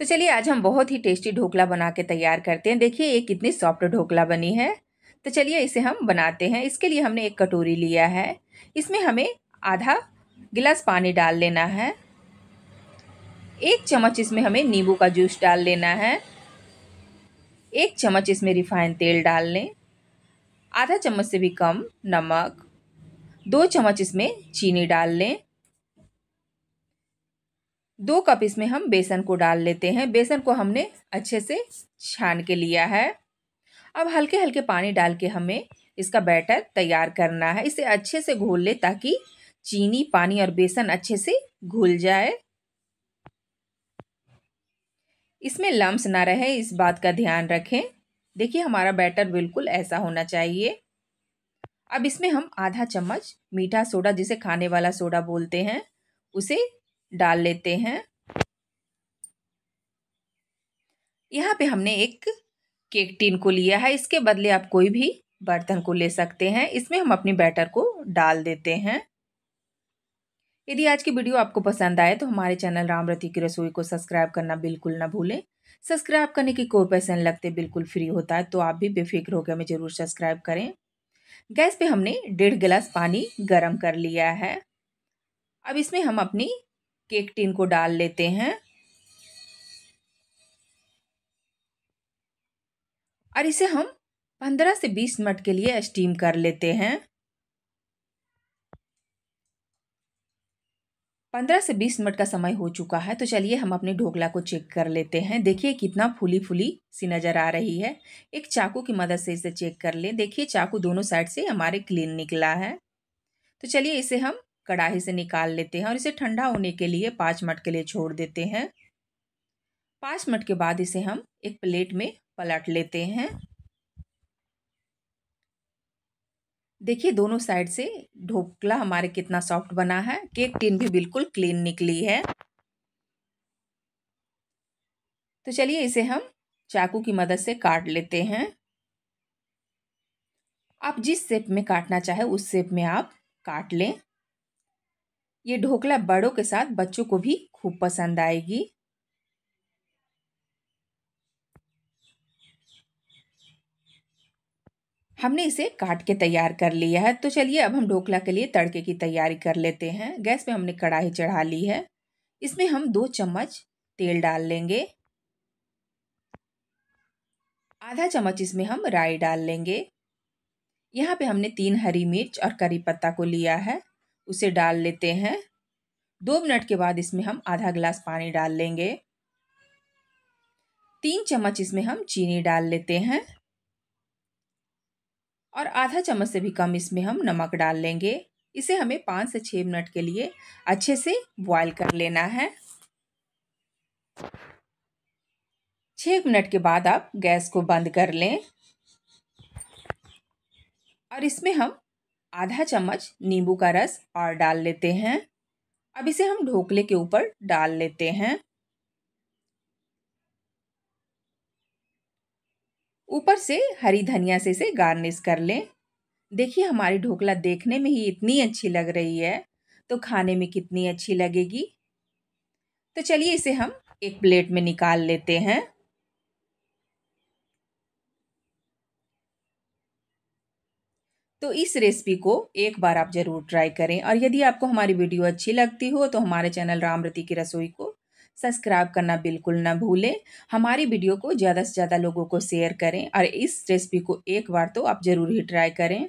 तो चलिए आज हम बहुत ही टेस्टी ढोकला बना के तैयार करते हैं देखिए ये कितनी सॉफ्ट ढोकला बनी है तो चलिए इसे हम बनाते हैं इसके लिए हमने एक कटोरी लिया है इसमें हमें आधा गिलास पानी डाल लेना है एक चम्मच इसमें हमें नींबू का जूस डाल लेना है एक चम्मच इसमें रिफाइंड तेल डाल लें आधा चम्मच से भी कम नमक दो चम्मच इसमें चीनी डाल लें दो कप इसमें हम बेसन को डाल लेते हैं बेसन को हमने अच्छे से छान के लिया है अब हल्के हल्के पानी डाल के हमें इसका बैटर तैयार करना है इसे अच्छे से घोल ले ताकि चीनी पानी और बेसन अच्छे से घुल जाए इसमें लम्स ना रहे इस बात का ध्यान रखें देखिए हमारा बैटर बिल्कुल ऐसा होना चाहिए अब इसमें हम आधा चम्मच मीठा सोडा जिसे खाने वाला सोडा बोलते हैं उसे डाल लेते हैं यहाँ पे हमने एक केक टीन को लिया है इसके बदले आप कोई भी बर्तन को ले सकते हैं इसमें हम अपनी बैटर को डाल देते हैं यदि आज की वीडियो आपको पसंद आए तो हमारे चैनल राम की रसोई को सब्सक्राइब करना बिल्कुल ना भूलें सब्सक्राइब करने की कोई पैसे नहीं लगते बिल्कुल फ्री होता है तो आप भी बेफिक्र होकर हमें ज़रूर सब्सक्राइब करें गैस पे हमने डेढ़ गिलास पानी गर्म कर लिया है अब इसमें हम अपनी केक टिन को डाल लेते हैं और इसे हम पंद्रह से बीस मिनट के लिए स्टीम कर लेते हैं पंद्रह से बीस मिनट का समय हो चुका है तो चलिए हम अपने ढोकला को चेक कर लेते हैं देखिए कितना फूली फूली सी नज़र आ रही है एक चाकू की मदद से इसे चेक कर लें देखिए चाकू दोनों साइड से हमारे क्लीन निकला है तो चलिए इसे हम कढ़ाई से निकाल लेते हैं और इसे ठंडा होने के लिए पाँच मिनट के लिए छोड़ देते हैं पाँच मिनट के बाद इसे हम एक प्लेट में पलट लेते हैं देखिए दोनों साइड से ढोकला हमारे कितना सॉफ्ट बना है केक टिन भी बिल्कुल क्लीन निकली है तो चलिए इसे हम चाकू की मदद से काट लेते हैं आप जिस शेप में काटना चाहे उस शेप में आप काट लें ये ढोकला बड़ों के साथ बच्चों को भी खूब पसंद आएगी हमने इसे काट के तैयार कर लिया है तो चलिए अब हम ढोकला के लिए तड़के की तैयारी कर लेते हैं गैस पे हमने कढ़ाई चढ़ा ली है इसमें हम दो चम्मच तेल डाल लेंगे आधा चम्मच इसमें हम राई डाल लेंगे यहाँ पे हमने तीन हरी मिर्च और करी पत्ता को लिया है उसे डाल लेते हैं दो मिनट के बाद इसमें हम आधा गिलास पानी डाल लेंगे तीन चम्मच इसमें हम चीनी डाल लेते हैं और आधा चम्मच से भी कम इसमें हम नमक डाल लेंगे इसे हमें पाँच से छः मिनट के लिए अच्छे से बॉयल कर लेना है छः मिनट के बाद आप गैस को बंद कर लें और इसमें हम आधा चम्मच नींबू का रस और डाल लेते हैं अब इसे हम ढोकले के ऊपर डाल लेते हैं ऊपर से हरी धनिया से इसे गार्निश कर लें देखिए हमारी ढोकला देखने में ही इतनी अच्छी लग रही है तो खाने में कितनी अच्छी लगेगी तो चलिए इसे हम एक प्लेट में निकाल लेते हैं तो इस रेसिपी को एक बार आप ज़रूर ट्राई करें और यदि आपको हमारी वीडियो अच्छी लगती हो तो हमारे चैनल रामरती की रसोई को सब्सक्राइब करना बिल्कुल ना भूलें हमारी वीडियो को ज़्यादा से ज़्यादा लोगों को शेयर करें और इस रेसिपी को एक बार तो आप ज़रूर ही ट्राई करें